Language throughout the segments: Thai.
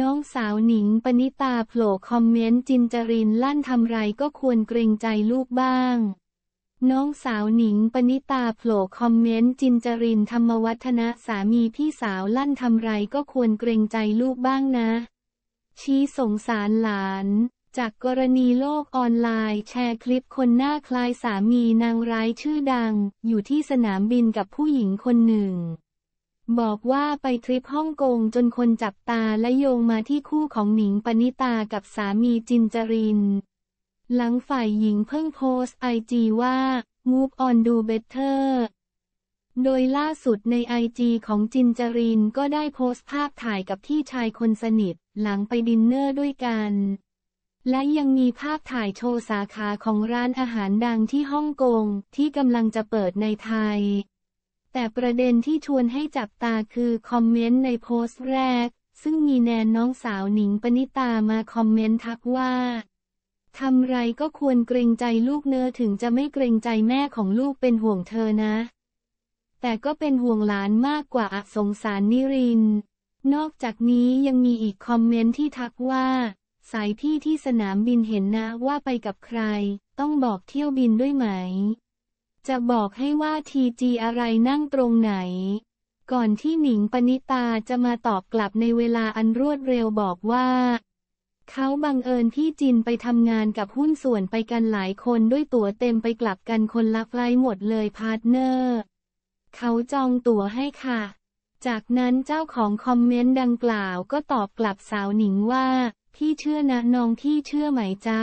น้องสาวหนิงปณิตาโผล่คอมเมนต์จินจรินลั่นทำไรก็ควรเกรงใจลูกบ้าง น้องสาวหนิงปณิตาโผล่คอมเมนต์จินจรินธรรมวัฒนะสามีพี่สาวลั่นทำไรก็ควรเกรงใจลูกบ้างนะ ชี้สงสารหลานจากกรณีโลกออนไลน์แชร์คลิปคนหน้าคล้ายสามีนางร้ายชื่อดังอยู่ที่สนามบินกับผู้หญิงคนหนึ่งบอกว่าไปทริปฮ่องกงจนคนจับตาและโยงมาที่คู่ของหนิงปณิตากับสามีจินจริน หลังฝ่ายหญิงเพิ่งโพสไอจีว่า move on do better โดยล่าสุดในไอจีของจินจรินก็ได้โพสต์ภาพถ่ายกับที่ชายคนสนิทหลังไปดินเนอร์ด้วยกัน และยังมีภาพถ่ายโชว์สาขาของร้านอาหารดังที่ฮ่องกงที่กำลังจะเปิดในไทยแต่ประเด็นที่ชวนให้จับตาคือคอมเมนต์ในโพสต์แรก ซึ่งมีแนนน้องสาวหนิงปณิตามาคอมเมนต์ทักว่า ทำไรก็ควรเกรงใจลูกเนื้อถึงจะไม่เกรงใจแม่ของลูกเป็นห่วงเธอนะ แต่ก็เป็นห่วงหลานมากกว่าอสงสารนิริน นอกจากนี้ยังมีอีกคอมเมนต์ที่ทักว่า สายพี่ที่สนามบินเห็นนะว่าไปกับใคร ต้องบอกเที่ยวบินด้วยไหมจะบอกให้ว่าทีจีอะไรนั่งตรงไหน ก่อนที่หนิงปณิตาจะมาตอบกลับในเวลาอันรวดเร็วบอกว่าเขาบังเอิญที่จินไปทำงานกับหุ้นส่วนไปกันหลายคนด้วยตั๋วเต็มไปกลับกันคนละไฟล์หมดเลยพาร์ทเนอร์เขาจองตั๋วให้ค่ะ จากนั้นเจ้าของคอมเมนต์ดังกล่าวก็ตอบกลับสาวหนิงว่า พี่เชื่อนะน้องพี่เชื่อไหมจ๊ะ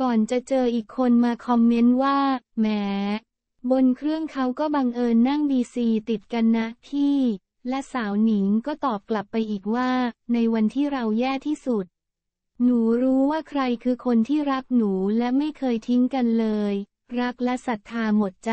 ก่อนจะเจออีกคนมาคอมเมนต์ว่าแหมบนเครื่องเขาก็บังเอิญนั่งบีซีติดกันนะพี่ และสาวหนิงก็ตอบกลับไปอีกว่า ในวันที่เราแย่ที่สุด หนูรู้ว่าใครคือคนที่รักหนูและไม่เคยทิ้งกันเลย รักและศรัทธาหมดใจ